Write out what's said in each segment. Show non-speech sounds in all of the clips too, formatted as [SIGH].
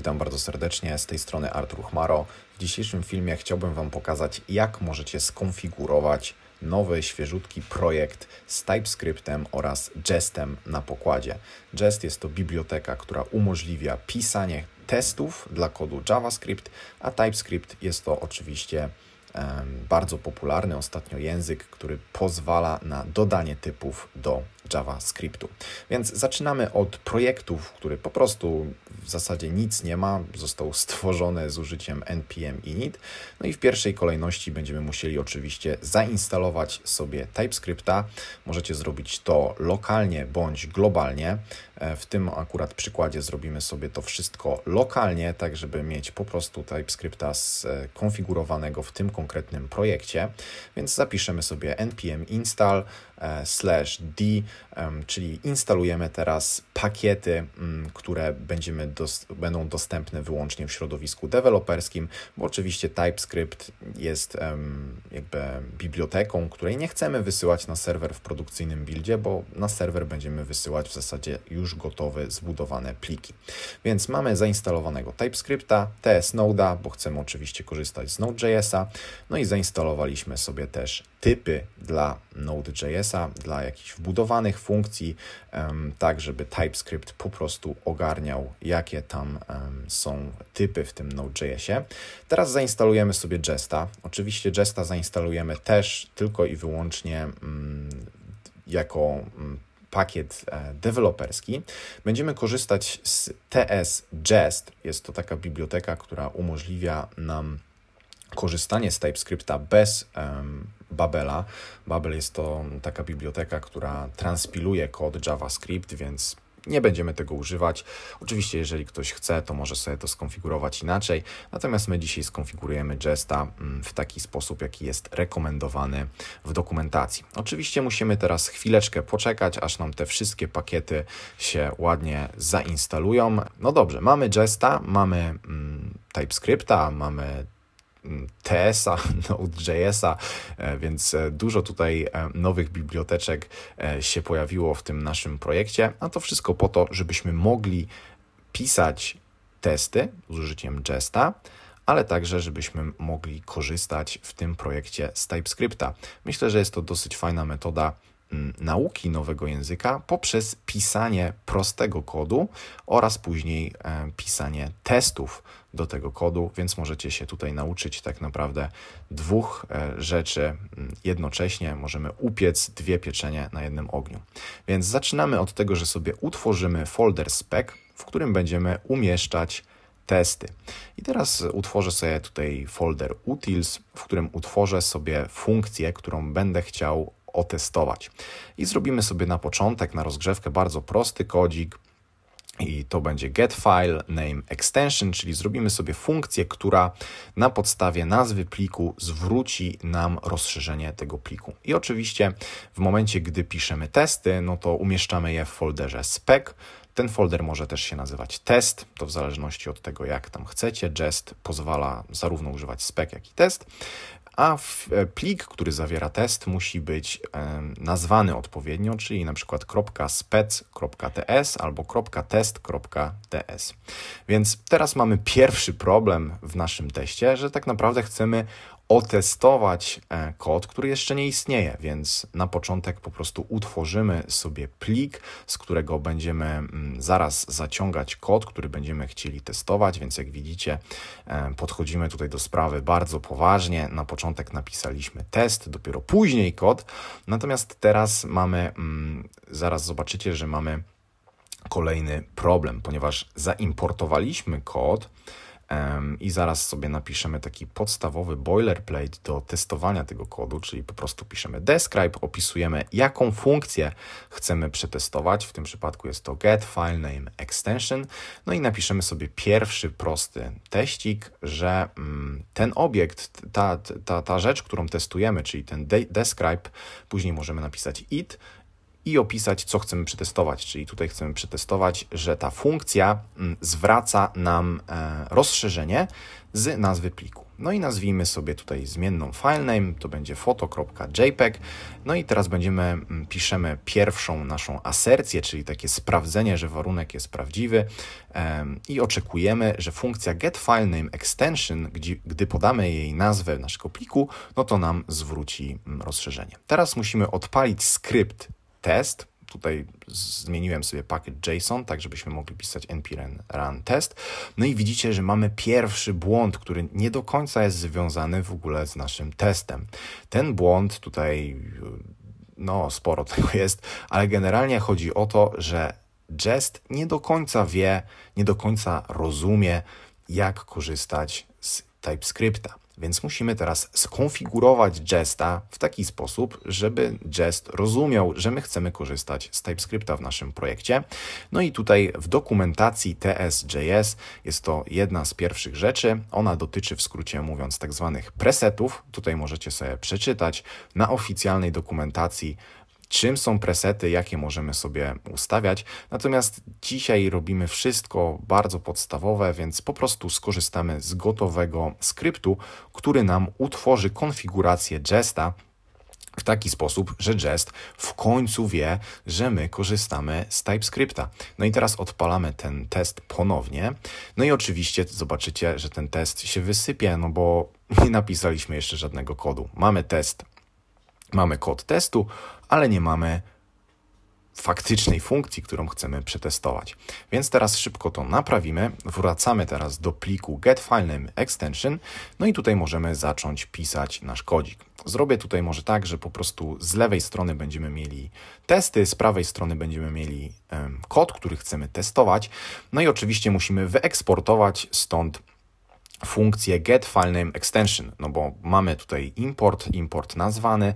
Witam bardzo serdecznie, z tej strony Artur Chmaro. W dzisiejszym filmie chciałbym Wam pokazać, jak możecie skonfigurować nowy, świeżutki projekt z TypeScriptem oraz Jestem na pokładzie. Jest jest to biblioteka, która umożliwia pisanie testów dla kodu JavaScript, a TypeScript jest to oczywiście bardzo popularny ostatnio język, który pozwala na dodanie typów do JavaScriptu. Więc zaczynamy od projektów, który po prostu w zasadzie nic nie ma, został [LAUGHS] stworzony z użyciem npm init. No i w pierwszej kolejności będziemy musieli oczywiście zainstalować sobie TypeScripta. Możecie zrobić to lokalnie bądź globalnie. E, w tym akurat przykładzie zrobimy sobie to wszystko lokalnie, tak żeby mieć po prostu TypeScripta skonfigurowanego e, w tym konkretnym projekcie. Więc zapiszemy sobie npm install Uh, slash d czyli instalujemy teraz pakiety, mm, które będziemy dos będą dostępne wyłącznie w środowisku deweloperskim, bo oczywiście TypeScript jest jakby biblioteką, której nie chcemy wysyłać na serwer w produkcyjnym buildzie, bo na serwer będziemy wysyłać w zasadzie już gotowe, zbudowane pliki. Więc mamy zainstalowanego TypeScripta, TS Node'a, bo chcemy oczywiście korzystać z Node.js'a, no i zainstalowaliśmy sobie też typy dla Node.js'a, dla jakichś wbudowanych funkcji, tak żeby TypeScript po prostu ogarniał, jakie tam są typy w tym Node.jsie. Teraz zainstalujemy sobie Jesta. Oczywiście Jesta zainstalujemy też tylko i wyłącznie mm, jako mm, pakiet e, deweloperski. Będziemy korzystać z TS Jest to taka biblioteka, która umożliwia nam korzystanie z TypeScripta bez um, Babela. Babel jest to taka biblioteka, która transpiluje kod JavaScript, więc nie będziemy tego używać. Oczywiście, jeżeli ktoś chce, to może sobie to skonfigurować inaczej. Natomiast my dzisiaj skonfigurujemy Jesta mm, w taki sposób, jaki jest rekomendowany w dokumentacji. Oczywiście musimy teraz chwileczkę poczekać, aż nam te wszystkie pakiety się ładnie zainstalują. No dobrze, mamy Jesta, mamy mm, TypeScripta, mamy TS-a, [LAUGHS] Node.js-a, e, więc e, dużo tutaj e, nowych biblioteczek się pojawiło w tym naszym projekcie, a to wszystko po to, żebyśmy mogli pisać testy z użyciem Jesta, ale także, żebyśmy mogli korzystać w tym projekcie z TypeScripta. Myślę, że jest to dosyć fajna metoda nauki nowego języka poprzez pisanie prostego kodu oraz później e, pisanie testów do tego kodu, więc możecie się tutaj nauczyć tak naprawdę dwóch e, rzeczy jednocześnie. Możemy upiec dwie pieczenie na jednym ogniu. Więc zaczynamy od tego, że sobie utworzymy folder spec, w którym będziemy umieszczać testy. I teraz utworzę sobie tutaj folder utils, w którym utworzę sobie funkcję, którą będę chciał otestować. I zrobimy sobie na początek, na rozgrzewkę, bardzo prosty kodzik. I to będzie get file name extension, czyli zrobimy sobie funkcję, która na podstawie nazwy pliku zwróci nam rozszerzenie tego pliku. I oczywiście w momencie, gdy piszemy testy, no to umieszczamy je w folderze spec, ten folder może też się nazywać test, to w zależności od tego, jak tam chcecie. Jest pozwala zarówno używać spec, jak i test a e, plik, który zawiera test, musi być nazwany odpowiednio, czyli na przykład .spec.ts albo .test.ts. Więc teraz mamy pierwszy problem w naszym teście, że tak naprawdę chcemy otestować e, kod, który jeszcze nie istnieje, więc na początek po prostu utworzymy sobie plik, z którego będziemy mm, zaraz zaciągać kod, który będziemy chcieli testować, więc jak widzicie e, podchodzimy tutaj do sprawy bardzo poważnie. Na początek napisaliśmy test, dopiero później kod, natomiast teraz mamy, mm, zaraz zobaczycie, że mamy kolejny problem, ponieważ zaimportowaliśmy kod, i zaraz sobie napiszemy taki podstawowy boilerplate do testowania tego kodu, czyli po prostu piszemy describe, opisujemy jaką funkcję chcemy przetestować, w tym przypadku jest to get file name extension, no i napiszemy sobie pierwszy prosty teścik, że mm, ten obiekt, ta, ta, ta rzecz, którą testujemy, czyli ten describe, później możemy napisać it, i opisać, co chcemy przetestować. Czyli tutaj chcemy przetestować, że ta funkcja mm, zwraca nam e, rozszerzenie z nazwy pliku. No i nazwijmy sobie tutaj zmienną filename, to będzie foto.jpg. No i teraz będziemy, mm, piszemy pierwszą naszą asercję, czyli takie sprawdzenie, że warunek jest prawdziwy i oczekujemy, że funkcja getFileNameExtension, gdy, gdy podamy jej nazwę naszego pliku, no to nam zwróci mm, rozszerzenie. Teraz musimy odpalić skrypt test. Tutaj zmieniłem sobie pakiet JSON, tak żebyśmy mogli pisać npm run test. No i widzicie, że mamy pierwszy błąd, który nie do końca jest związany w ogóle z naszym testem. Ten błąd tutaj, no sporo tego jest, ale generalnie chodzi o to, że Jest nie do końca wie, nie do końca rozumie, jak korzystać z TypeScripta. Więc musimy teraz skonfigurować Jesta w taki sposób, żeby Jest rozumiał, że my chcemy korzystać z TypeScripta w naszym projekcie. No i tutaj w dokumentacji TS.js jest to jedna z pierwszych rzeczy. Ona dotyczy w skrócie mówiąc tak zwanych presetów. Tutaj możecie sobie przeczytać na oficjalnej dokumentacji czym są presety, jakie możemy sobie ustawiać. Natomiast dzisiaj robimy wszystko bardzo podstawowe, więc po prostu skorzystamy z gotowego skryptu, który nam utworzy konfigurację Jesta w taki sposób, że Jest w końcu wie, że my korzystamy z TypeScripta. No i teraz odpalamy ten test ponownie. No i oczywiście zobaczycie, że ten test się wysypie, no bo [LAUGHS] nie napisaliśmy jeszcze żadnego kodu. Mamy test Mamy kod testu, ale nie mamy faktycznej funkcji, którą chcemy przetestować. Więc teraz szybko to naprawimy. Wracamy teraz do pliku getFileName extension. No i tutaj możemy zacząć pisać nasz kodzik. Zrobię tutaj może tak, że po prostu z lewej strony będziemy mieli testy, z prawej strony będziemy mieli kod, który chcemy testować. No i oczywiście musimy wyeksportować stąd funkcję get file name extension, no bo mamy tutaj import, import nazwany,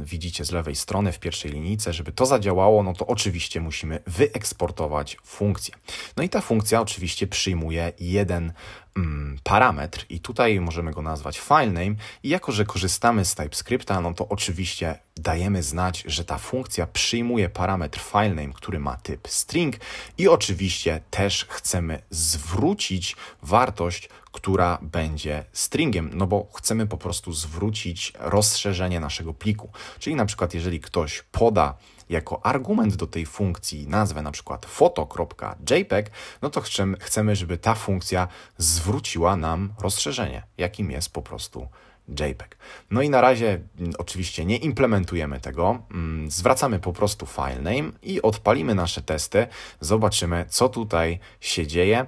widzicie z lewej strony w pierwszej linijce, żeby to zadziałało, no to oczywiście musimy wyeksportować funkcję. No i ta funkcja oczywiście przyjmuje jeden Mm, parametr i tutaj możemy go nazwać filename i jako, że korzystamy z TypeScripta, no to oczywiście dajemy znać, że ta funkcja przyjmuje parametr filename, który ma typ string i oczywiście też chcemy zwrócić wartość, która będzie stringiem, no bo chcemy po prostu zwrócić rozszerzenie naszego pliku. Czyli na przykład jeżeli ktoś poda jako argument do tej funkcji nazwę na przykład foto.jpg, no to chcemy, żeby ta funkcja zwróciła nam rozszerzenie, jakim jest po prostu JPEG. No i na razie mm, oczywiście nie implementujemy tego, mm, zwracamy po prostu file name i odpalimy nasze testy, zobaczymy co tutaj się dzieje.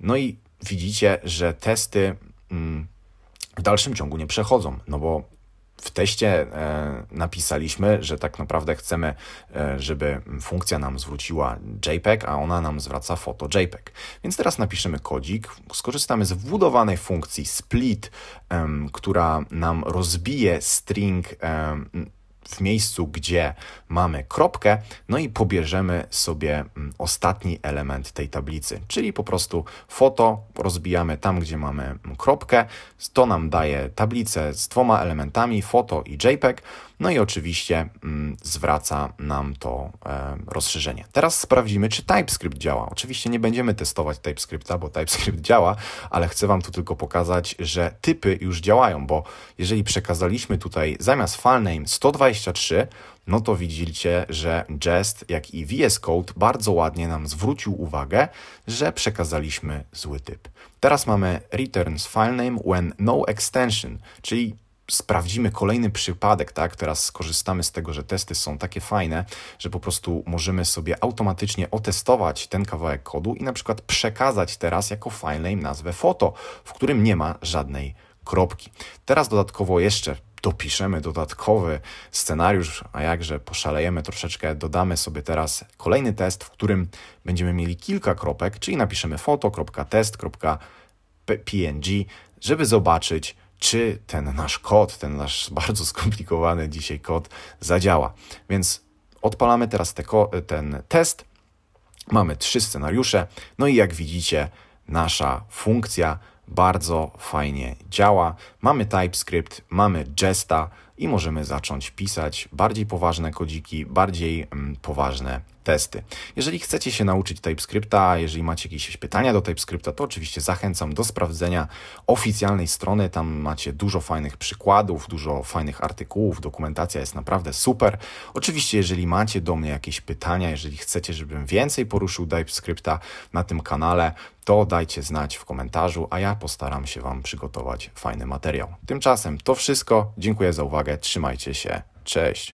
No i widzicie, że testy mm, w dalszym ciągu nie przechodzą, no bo w teście e, napisaliśmy, że tak naprawdę chcemy, e, żeby funkcja nam zwróciła JPEG, a ona nam zwraca foto JPEG. Więc teraz napiszemy kodzik, skorzystamy z wbudowanej funkcji split, która nam rozbije string w miejscu, gdzie mamy kropkę, no i pobierzemy sobie mm, ostatni element tej tablicy, czyli po prostu foto rozbijamy tam, gdzie mamy mm, kropkę. To nam daje tablicę z dwoma elementami, foto i JPEG. No i oczywiście mm, zwraca nam to e, rozszerzenie. Teraz sprawdzimy, czy TypeScript działa. Oczywiście nie będziemy testować TypeScripta, bo TypeScript [LAUGHS] działa, ale chcę Wam tu tylko pokazać, że typy już działają, bo jeżeli przekazaliśmy tutaj zamiast filename 123, no to widzicie, że Jest, jak i VS Code bardzo ładnie nam zwrócił uwagę, że przekazaliśmy zły typ. Teraz mamy returns filename when no extension, czyli sprawdzimy kolejny przypadek, tak? Teraz skorzystamy z tego, że testy są takie fajne, że po prostu możemy sobie automatycznie otestować ten kawałek kodu i na przykład przekazać teraz jako name nazwę foto, w którym nie ma żadnej kropki. Teraz dodatkowo jeszcze dopiszemy dodatkowy scenariusz, a jakże poszalejemy troszeczkę, dodamy sobie teraz kolejny test, w którym będziemy mieli kilka kropek, czyli napiszemy foto.test.png, żeby zobaczyć, czy ten nasz kod, ten nasz [LAUGHS] bardzo skomplikowany dzisiaj kod zadziała. Więc odpalamy teraz te ten test. Mamy trzy scenariusze, no i jak widzicie, nasza funkcja bardzo fajnie działa. Mamy TypeScript, mamy Jesta, i możemy zacząć pisać bardziej poważne kodziki, bardziej mm, poważne testy. Jeżeli chcecie się nauczyć TypeScripta, jeżeli macie jakieś pytania do TypeScripta, to oczywiście zachęcam do sprawdzenia oficjalnej strony. Tam macie dużo fajnych przykładów, dużo fajnych artykułów, dokumentacja jest naprawdę super. Oczywiście, jeżeli macie do mnie jakieś pytania, jeżeli chcecie, żebym więcej poruszył TypeScripta na tym kanale, to dajcie znać w komentarzu, a ja postaram się Wam przygotować fajny materiał. Tymczasem to wszystko. Dziękuję za uwagę uwagę, trzymajcie się, cześć.